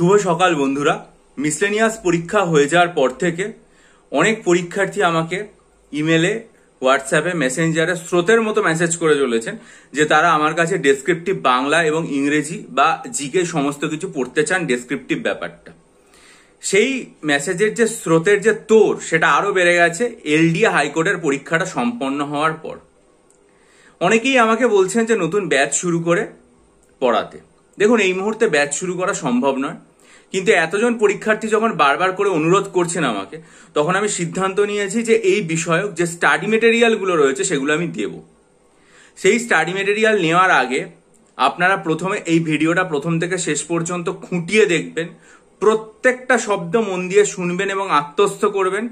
শুভ সকাল বন্ধুরা মিসলেনিয়াস পরীক্ষা হয়ে যাওয়ার পর থেকে অনেক পরীক্ষার্থী আমাকে ইমেলে হোয়াটসঅ্যাপে মেসেঞ্জারে স্রোতের মতো মেসেজ করে চলেছেন যে তারা আমার কাছে ডেসক্রিপটিভ বাংলা এবং ইংরেজি বা জিকে সমস্ত কিছু পড়তে চান ডেসক্রিপটিভ ব্যাপারটা সেই মেসেজের যে স্রোতের যে তোর সেটা আরও বেড়ে গেছে এলডিএ হাইকোর্টের পরীক্ষাটা সম্পন্ন হওয়ার পর অনেকেই আমাকে বলছেন যে নতুন ব্যাচ শুরু করে পড়াতে দেখুন এই মুহূর্তে ব্যাচ শুরু করা সম্ভব নয় কিন্তু এতজন পরীক্ষার্থী যখন বারবার করে অনুরোধ করছেন আমাকে তখন আমি সিদ্ধান্ত নিয়েছি যে এই বিষয়ক যে স্টাডি মেটেরিয়ালগুলো রয়েছে সেগুলো আমি দেব সেই স্টাডি মেটেরিয়াল নেওয়ার আগে আপনারা প্রথমে এই ভিডিওটা প্রথম থেকে শেষ পর্যন্ত খুঁটিয়ে দেখবেন প্রত্যেকটা শব্দ মন দিয়ে শুনবেন এবং আত্মস্থ করবেন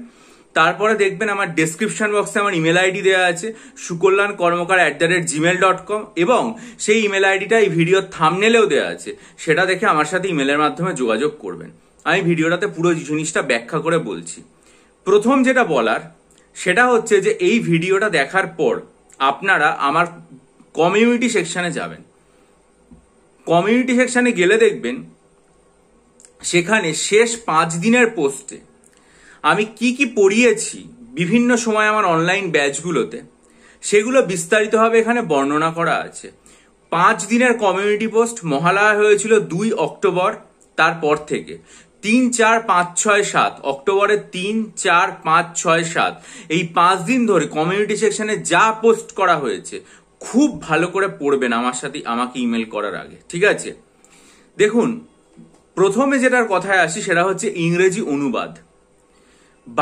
তারপরে দেখবেন আমার ডেসক্রিপশন বক্সে আমার ইমেল আইডি দেওয়া আছে Sukalyan Karmakar at the rate Gmail dot com এবং সেই ইমেল আইডিটা এই ভিডিওর থামনেলেও দেওয়া আছে সেটা দেখে আমার সাথে ইমেলের মাধ্যমে যোগাযোগ করবেন আমি ভিডিওটাতে পুরো জিনিসটা ব্যাখ্যা করে বলছি প্রথম যেটা বলার সেটা হচ্ছে যে এই ভিডিওটা দেখার পর আপনারা আমার কমিউনিটি সেকশানে যাবেন কমিউনিটি সেকশানে গেলে দেখবেন সেখানে শেষ পাঁচ দিনের পোস্টে আমি কি কি পড়িয়েছি বিভিন্ন সময় আমার অনলাইন ব্যাচগুলোতে সেগুলো বিস্তারিতভাবে এখানে বর্ণনা করা আছে পাঁচ দিনের কমিউনিটি পোস্ট মহালয়া হয়েছিল দুই অক্টোবর তারপর থেকে তিন চার পাঁচ ছয় সাত অক্টোবরের তিন চার পাঁচ ছয় সাত এই পাঁচ দিন ধরে কমিউনিটি সেকশনে যা পোস্ট করা হয়েছে খুব ভালো করে পড়বেন আমার সাথে আমাকে ইমেল করার আগে ঠিক আছে দেখুন প্রথমে যেটার কথায় আসি সেটা হচ্ছে ইংরেজি অনুবাদ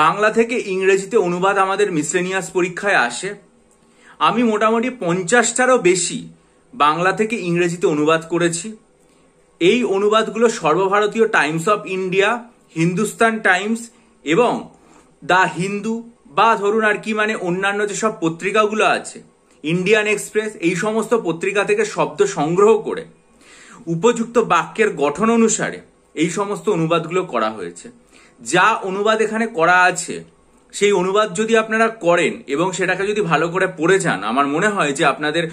বাংলা থেকে ইংরেজিতে অনুবাদ আমাদের মিসলেনিয়াস পরীক্ষায় আসে আমি মোটামুটি পঞ্চাশটারও বেশি বাংলা থেকে ইংরেজিতে অনুবাদ করেছি এই অনুবাদগুলো সর্বভারতীয় Times of India Hindustan Times এবং দ্য হিন্দু বা ধরুন আর কি মানে অন্যান্য যেসব পত্রিকাগুলো আছে ইন্ডিয়ান এক্সপ্রেস এই সমস্ত পত্রিকা থেকে শব্দ সংগ্রহ করে উপযুক্ত বাক্যের গঠন অনুসারে এই সমস্ত অনুবাদগুলো করা হয়েছে যা অনুবাদ এখানে করা আছে সেই অনুবাদ যদি আপনারা করেন এবং সেটাকে যদি ভালো করে পড়ে যান আমার মনে হয় যে আপনাদের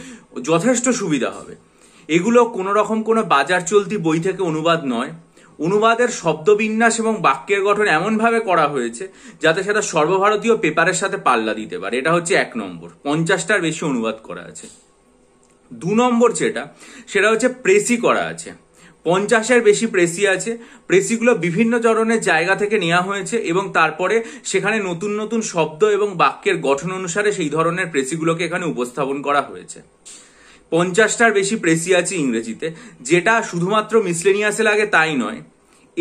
যথেষ্ট সুবিধা হবে এগুলো কোনো রকম কোনো বাজার চলতি বই থেকে অনুবাদ নয় অনুবাদের শব্দবিন্যাস এবং বাক্যের গঠন এমনভাবে করা হয়েছে যাতে সেটা সর্বভারতীয় পেপারের সাথে পাল্লা দিতে পারে এটা হচ্ছে এক নম্বর পঞ্চাশটার বেশি অনুবাদ করা আছে দু নম্বর যেটা সেটা হচ্ছে প্রেসি করা আছে পঞ্চাশের বেশি প্রেসি আছে প্রেসিগুলো বিভিন্ন ধরনের জায়গা থেকে নেওয়া হয়েছে এবং তারপরে সেখানে নতুন নতুন শব্দ এবং বাক্যের গঠন অনুসারে সেই ধরনের প্রেসিগুলোকে এখানে উপস্থাপন করা হয়েছে পঞ্চাশটার বেশি প্রেসি আছে ইংরেজিতে যেটা শুধুমাত্র মিসলেনিয়াসে লাগে তাই নয়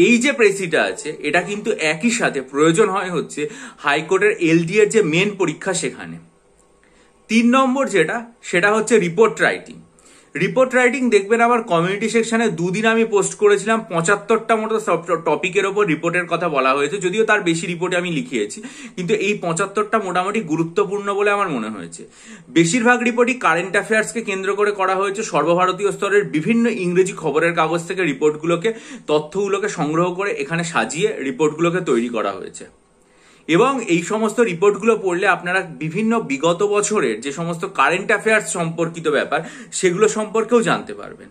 এই যে প্রেসিটা আছে এটা কিন্তু একই সাথে প্রয়োজন হয় হচ্ছে হাইকোর্টের এলডিএর এর যে মেন পরীক্ষা সেখানে তিন নম্বর যেটা সেটা হচ্ছে রিপোর্ট রাইটিং রিপোর্ট রাইটিং দেখবেন আমার কমিউনিটি সেকশনে দুদিন আমি পোস্ট করেছিলাম পঁচাত্তরটা মতো টপিকের ওপর রিপোর্টের কথা বলা হয়েছে যদিও তার বেশি রিপোর্টে আমি লিখিয়েছি কিন্তু এই পঁচাত্তরটা মোটামুটি গুরুত্বপূর্ণ বলে আমার মনে হয়েছে বেশিরভাগ রিপোর্টই কারেন্ট অ্যাফেয়ার্সকে কেন্দ্র করে করা হয়েছে সর্বভারতীয় স্তরের বিভিন্ন ইংরেজি খবরের কাগজ থেকে রিপোর্টগুলোকে তথ্যগুলোকে সংগ্রহ করে এখানে সাজিয়ে রিপোর্টগুলোকে তৈরি করা হয়েছে এবং এই সমস্ত রিপোর্টগুলো পড়লে আপনারা বিভিন্ন বিগত বছরের যে সমস্ত কারেন্ট অ্যাফেয়ার্স সম্পর্কিত ব্যাপার সেগুলো সম্পর্কেও জানতে পারবেন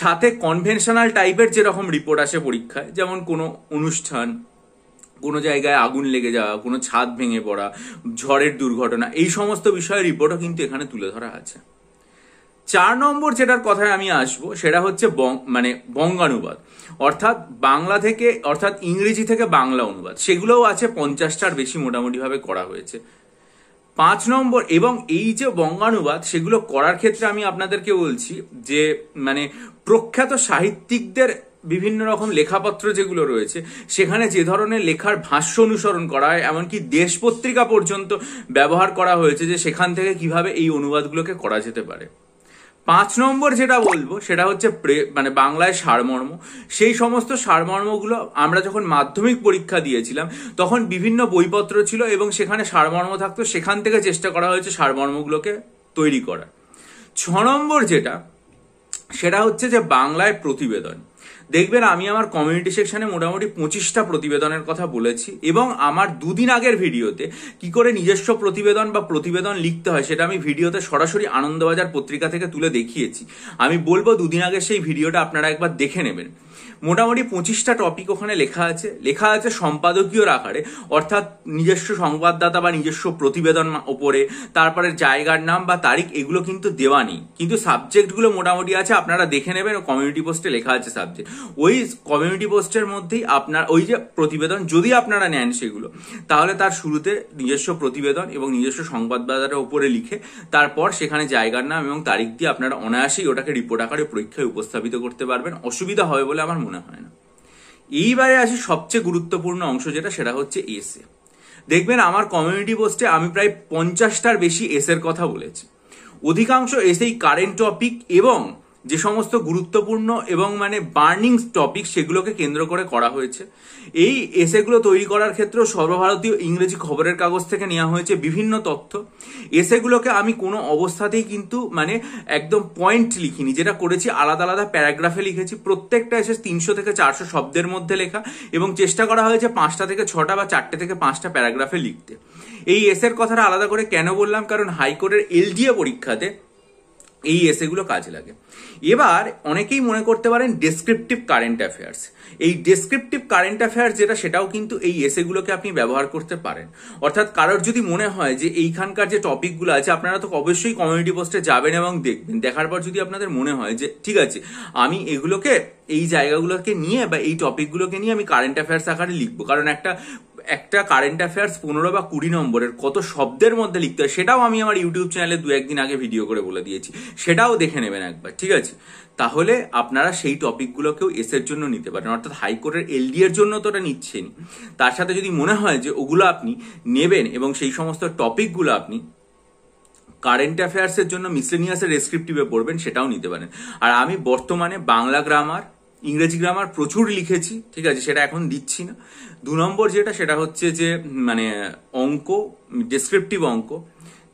সাথে কনভেনশনাল টাইপের যেরকম রিপোর্ট আসে পরীক্ষায় যেমন কোনো অনুষ্ঠান কোনো জায়গায় আগুন লেগে যাওয়া কোনো ছাদ ভেঙে পড়া ঝড়ের দুর্ঘটনা এই সমস্ত বিষয়ের রিপোর্টও কিন্তু এখানে তুলে ধরা আছে চার নম্বর যেটার কথায় আমি আসব সেটা হচ্ছে মানে বঙ্গানুবাদ অর্থাৎ বাংলা থেকে অর্থাৎ ইংরেজি থেকে বাংলা অনুবাদ সেগুলোও আছে পঞ্চাশটার বেশি মোটামুটিভাবে করা হয়েছে পাঁচ নম্বর এবং এই যে বঙ্গানুবাদ সেগুলো করার ক্ষেত্রে আমি আপনাদেরকে বলছি যে মানে প্রখ্যাত সাহিত্যিকদের বিভিন্ন রকম লেখাপত্র যেগুলো রয়েছে সেখানে যে ধরনের লেখার ভাষ্য অনুসরণ করা হয় এমনকি দেশ পত্রিকা পর্যন্ত ব্যবহার করা হয়েছে যে সেখান থেকে কিভাবে এই অনুবাদগুলোকে করা যেতে পারে পাঁচ নম্বর যেটা বলবো সেটা হচ্ছে প্রে মানে বাংলায় সারমর্ম সেই সমস্ত সারমর্মগুলো আমরা যখন মাধ্যমিক পরীক্ষা দিয়েছিলাম তখন বিভিন্ন বইপত্র ছিল এবং সেখানে সারমর্ম থাকতো সেখান থেকে চেষ্টা করা হয়েছে সারমর্মগুলোকে তৈরি করা ছ নম্বর যেটা সেটা হচ্ছে যে বাংলায় প্রতিবেদন দেখবেন আমি আমার কমিউনিটি সেকশনে মোটামুটি পঁচিশটা প্রতিবেদনের কথা বলেছি এবং আমার দুদিন আগের ভিডিওতে কি করে নিজস্ব প্রতিবেদন বা প্রতিবেদন লিখতে হয় সেটা আমি ভিডিওতে সরাসরি আনন্দবাজার পত্রিকা থেকে তুলে দেখিয়েছি আমি বলবো দুদিন আগে সেই ভিডিওটা আপনারা একবার দেখে নেবেন মোটামুটি পঁচিশটা টপিক ওখানে লেখা আছে লেখা আছে সম্পাদকীয় আকারে অর্থাৎ নিজস্ব সংবাদদাতা বা নিজস্ব প্রতিবেদন ওপরে তারপরে জায়গার নাম বা তারিখ এগুলো কিন্তু দেওয়া নেই কিন্তু সাবজেক্টগুলো মোটামুটি আছে আপনারা দেখে নেবেন কমিউনিটি পোস্টে লেখা আছে সাবজেক্ট ওই কমিউনিটি পোস্টের মধ্যেই আপনার ওই যে প্রতিবেদন যদি আপনারা নেন সেগুলো তাহলে তার শুরুতে নিজস্ব প্রতিবেদন এবং নিজস্ব সংবাদদাতার ওপরে লিখে তারপর সেখানে জায়গার নাম এবং তারিখ দিয়ে আপনারা অনায়াসেই ওটাকে রিপোর্ট আকারে পরীক্ষায় উপস্থাপিত করতে পারবেন অসুবিধা হবে বলে আমার মনে হয় না এইবারে আসি সবচেয়ে গুরুত্বপূর্ণ অংশ যেটা সেটা হচ্ছে এস এ দেখবেন আমার কমিউনিটি পোস্টে আমি প্রায় পঞ্চাশটার বেশি এসের কথা বলেছি অধিকাংশ এসেই কারেন্ট টপিক এবং যে সমস্ত গুরুত্বপূর্ণ এবং মানে বার্নিং টপিক সেগুলোকে কেন্দ্র করে করা হয়েছে এই এসেগুলো তৈরি করার ক্ষেত্রেও সর্বভারতীয় ইংরেজি খবরের কাগজ থেকে নেওয়া হয়েছে বিভিন্ন তথ্য এসেগুলোকে আমি কোনো অবস্থাতেই কিন্তু মানে একদম পয়েন্ট লিখিনি যেটা করেছি আলাদা আলাদা প্যারাগ্রাফে লিখেছি প্রত্যেকটা এসে তিনশো থেকে চারশো শব্দের মধ্যে লেখা এবং চেষ্টা করা হয়েছে পাঁচটা থেকে ছটা বা চারটে থেকে পাঁচটা প্যারাগ্রাফে লিখতে এই এসের কথাটা আলাদা করে কেন বললাম কারণ হাইকোর্টের এলডিএ পরীক্ষাতে এই এসেগুলো কাজে লাগে এবার অনেকেই মনে করতে পারেন ডেসক্রিপটিভ কারেন্ট অ্যাফেয়ার্স এই ডেসক্রিপটিভ কারেন্ট অ্যাফেয়ার্স যেটা সেটাও কিন্তু এই এসেগুলোকে আপনি ব্যবহার করতে পারেন অর্থাৎ কারোর যদি মনে হয় যে এইখানকার যে টপিকগুলো আছে আপনারা তো অবশ্যই কমিউনিটি পোস্টে যাবেন এবং দেখবেন দেখার পর যদি আপনাদের মনে হয় যে ঠিক আছে আমি এগুলোকে এই জায়গাগুলোকে নিয়ে বা এই টপিকগুলোকে নিয়ে আমি কারেন্ট অ্যাফেয়ার্স আকারে লিখবো কারণ একটা একটা কারেন্ট অ্যাফেয়ার্স পনেরো বা কুড়ি নম্বরের কত শব্দের মধ্যে লিখতে হয় সেটাও আমি আমার ইউটিউব চ্যানেলে দু একদিন আগে ভিডিও করে বলে দিয়েছি সেটাও দেখে নেবেন একবার ঠিক আছে তাহলে আপনারা সেই টপিকগুলোকেও এসের জন্য নিতে পারেন অর্থাৎ হাইকোর্টের এলডি এর জন্য তো ওটা নিচ্ছেন তার সাথে যদি মনে হয় যে ওগুলো আপনি নেবেন এবং সেই সমস্ত টপিকগুলো আপনি কারেন্ট অ্যাফেয়ার্সের জন্য মিসলেনিয়াসের রেসক্রিপটিভে পড়বেন সেটাও নিতে পারেন আর আমি বর্তমানে বাংলা গ্রামার ইংরেজি গ্রামার প্রচুর লিখেছি ঠিক আছে সেটা এখন দিচ্ছি না দু নম্বর যেটা সেটা হচ্ছে যে মানে অঙ্ক ডেসক্রিপটিভ অঙ্ক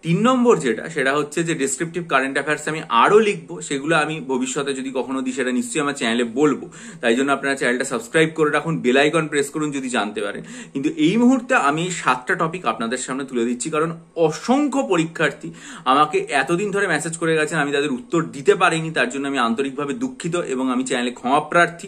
তিন নম্বর যেটা সেটা হচ্ছে যে ডেসক্রিপটিভ কারেন্ট অ্যাফেয়ার্স আমি আরও লিখবো সেগুলো আমি ভবিষ্যতে যদি কখনো দিই সেটা নিশ্চয়ই আমার চ্যানেলে বলবো তাই জন্য আপনারা চ্যানেলটা সাবস্ক্রাইব করে রাখুন বেল প্রেস করুন যদি জানতে পারেন কিন্তু এই মুহূর্তে আমি সাতটা টপিক আপনাদের সামনে তুলে দিচ্ছি কারণ অসংখ্য পরীক্ষার্থী আমাকে এতদিন ধরে মেসেজ করে গেছেন আমি তাদের উত্তর দিতে পারিনি তার জন্য আমি আন্তরিকভাবে দুঃখিত এবং আমি চ্যানেলে ক্ষমা প্রার্থী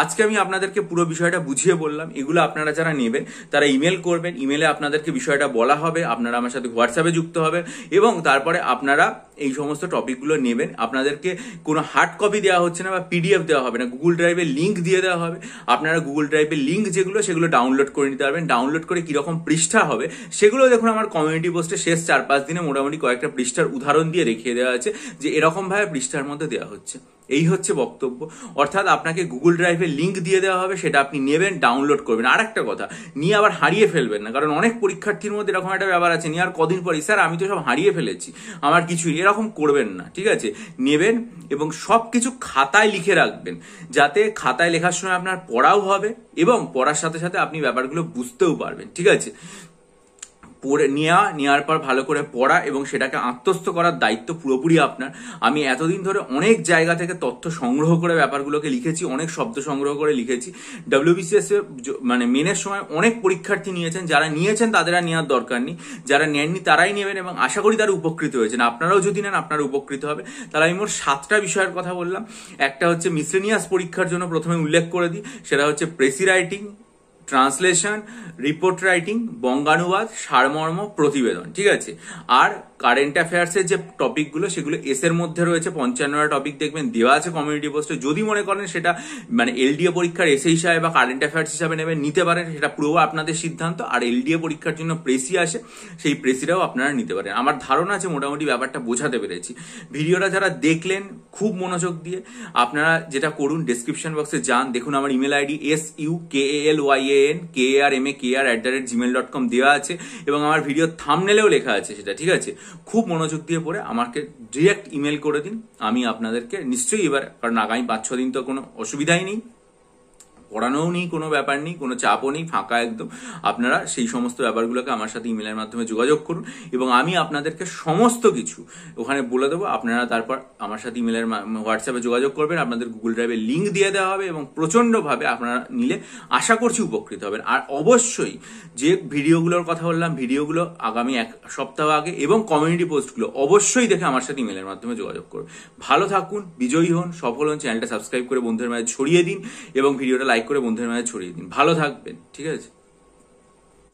আজকে আমি আপনাদেরকে পুরো বিষয়টা বুঝিয়ে বললাম এগুলো আপনারা যারা নেবেন তারা ইমেল করবেন ইমেলে আপনাদেরকে বিষয়টা বলা হবে আপনারা আমার সাথে হোয়াটসঅ্যাপে যুক্ত হবে হবে এবং তারপরে আপনারা এই সমস্ত টপিকগুলো নেবেন আপনাদেরকে কোনো হার্ড কপি দেওয়া হচ্ছে না বা পিডিএফ দেওয়া হবে না গুগল ড্রাইভে লিঙ্ক দিয়ে দেওয়া হবে আপনারা গুগল ড্রাইভে লিঙ্ক যেগুলো সেগুলো ডাউনলোড করে নিতে পারবেন ডাউনলোড করে কীরকম পৃষ্ঠা হবে সেগুলো দেখুন আমার কমিউনিটি পোস্টে শেষ চার পাঁচ দিনে মোটামুটি কয়েকটা পৃষ্ঠার উদাহরণ দিয়ে রেখে দেওয়া আছে যে এরকমভাবে পৃষ্ঠার মধ্যে দেওয়া হচ্ছে এই হচ্ছে বক্তব্য অর্থাৎ আপনাকে গুগল ড্রাইভে লিঙ্ক দিয়ে দেওয়া হবে সেটা আপনি নেবেন ডাউনলোড করবেন আর একটা কথা নিয়ে আবার হারিয়ে ফেলবেন না কারণ অনেক পরীক্ষার্থীর মধ্যে এরকম একটা ব্যাপার আছে নিয়ে আর কদিন পরই স্যার আমি তো সব হারিয়ে ফেলেছি আমার কিছুই এরকম করবেন না ঠিক আছে নেবেন এবং সব কিছু খাতায় লিখে রাখবেন যাতে খাতায় লেখার সময় আপনার পড়াও হবে এবং পড়ার সাথে সাথে আপনি ব্যাপারগুলো বুঝতেও পারবেন ঠিক আছে পড়ে নেওয়া নেওয়ার পর ভালো করে পড়া এবং সেটাকে আত্মস্থ করার দায়িত্ব পুরোপুরি আপনার আমি এতদিন ধরে অনেক জায়গা থেকে তথ্য সংগ্রহ করে ব্যাপারগুলোকে লিখেছি অনেক শব্দ সংগ্রহ করে লিখেছি ডাব্লিউবিসিএস মানে মেনের সময় অনেক পরীক্ষার্থী নিয়েছেন যারা নিয়েছেন তাদের আর নেওয়ার দরকার নেই যারা নেননি তারাই নেবেন এবং আশা করি তারা উপকৃত হয়েছেন আপনারাও যদি নেন আপনারা উপকৃত হবে তাহলে আমি মোট সাতটা বিষয়ের কথা বললাম একটা হচ্ছে মিসলেনিয়াস পরীক্ষার জন্য প্রথমে উল্লেখ করে দিই সেটা হচ্ছে precis writing translation report writing বঙ্গানুবাদ সারমর্ম প্রতিবেদন ঠিক আছে আর কারেন্ট অ্যাফেয়ার্সের যে টপিকগুলো সেগুলো এস এর মধ্যে রয়েছে পঞ্চান্নটা টপিক দেখবেন দেওয়া আছে কমিউনিটি পোস্টে যদি মনে করেন সেটা মানে এলডিএ পরীক্ষার এসে হিসাবে বা কারেন্ট অ্যাফেয়ার্স হিসাবে নেবেন নিতে পারেন সেটা পুরো আপনাদের সিদ্ধান্ত আর এলডিএ পরীক্ষার জন্য প্রেসি আসে সেই প্রেসিটাও আপনারা নিতে পারেন আমার ধারণা আছে মোটামুটি ব্যাপারটা বোঝাতে পেরেছি ভিডিওটা যারা দেখলেন খুব মনোযোগ দিয়ে আপনারা যেটা করুন ডিসক্রিপশন বক্সে যান দেখুন আমার email ID S U K L Y N K R M A K R at the rate Gmail dot com দেওয়া আছে এবং আমার ভিডিও থামনেলেও লেখা আছে সেটা ঠিক আছে খুব মনোযোগ দিয়ে পড়ে আমাকে ডিরেক্ট ইমেল করে দিন আমি আপনাদেরকে নিশ্চয়ই এবার কারণ আগামী পাঁচ ছ দিন তো কোনো অসুবিধাই নেই পড়ানোও নেই কোনো ব্যাপার নেই কোনো চাপও নেই ফাঁকা একদম আপনারা সেই সমস্ত ব্যাপারগুলোকে আমার সাথে ইমেলের মাধ্যমে যোগাযোগ করুন এবং আমি আপনাদেরকে সমস্ত কিছু ওখানে বলে দেবো আপনারা তারপর আমার সাথে ইমেলের হোয়াটসঅ্যাপে যোগাযোগ করবেন আপনাদের গুগল ড্রাইভে লিঙ্ক দিয়ে দেওয়া হবে এবং প্রচণ্ডভাবে আপনারা নিলে আশা করছি উপকৃত হবেন আর অবশ্যই যে ভিডিওগুলোর কথা বললাম ভিডিওগুলো আগামী এক সপ্তাহ আগে এবং কমিউনিটি পোস্টগুলো অবশ্যই দেখে আমার সাথে ইমেলের মাধ্যমে যোগাযোগ করুন ভালো থাকুন বিজয়ী হন সফল হন চ্যানেলটা সাবস্ক্রাইব করে বন্ধুদের মাঝে ছড়িয়ে দিন এবং ভিডিওটা লাইক লাইক করে বন্ধুদের মাঝে ছড়িয়ে দিন ভালো থাকবেন ঠিক আছে